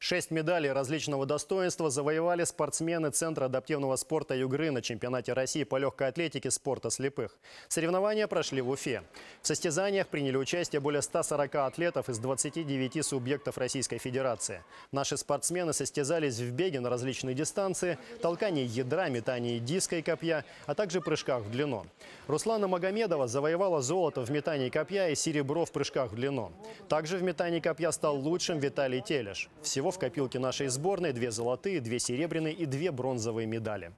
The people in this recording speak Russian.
Шесть медалей различного достоинства завоевали спортсмены Центра адаптивного спорта «Югры» на чемпионате России по легкой атлетике спорта слепых. Соревнования прошли в Уфе. В состязаниях приняли участие более 140 атлетов из 29 субъектов Российской Федерации. Наши спортсмены состязались в беге на различные дистанции, толкании ядра, метании диска и копья, а также прыжках в длину. Руслана Магомедова завоевала золото в метании копья и серебро в прыжках в длину. Также в метании копья стал лучшим Виталий Телеш. Всего всего в копилке нашей сборной две золотые, две серебряные и две бронзовые медали.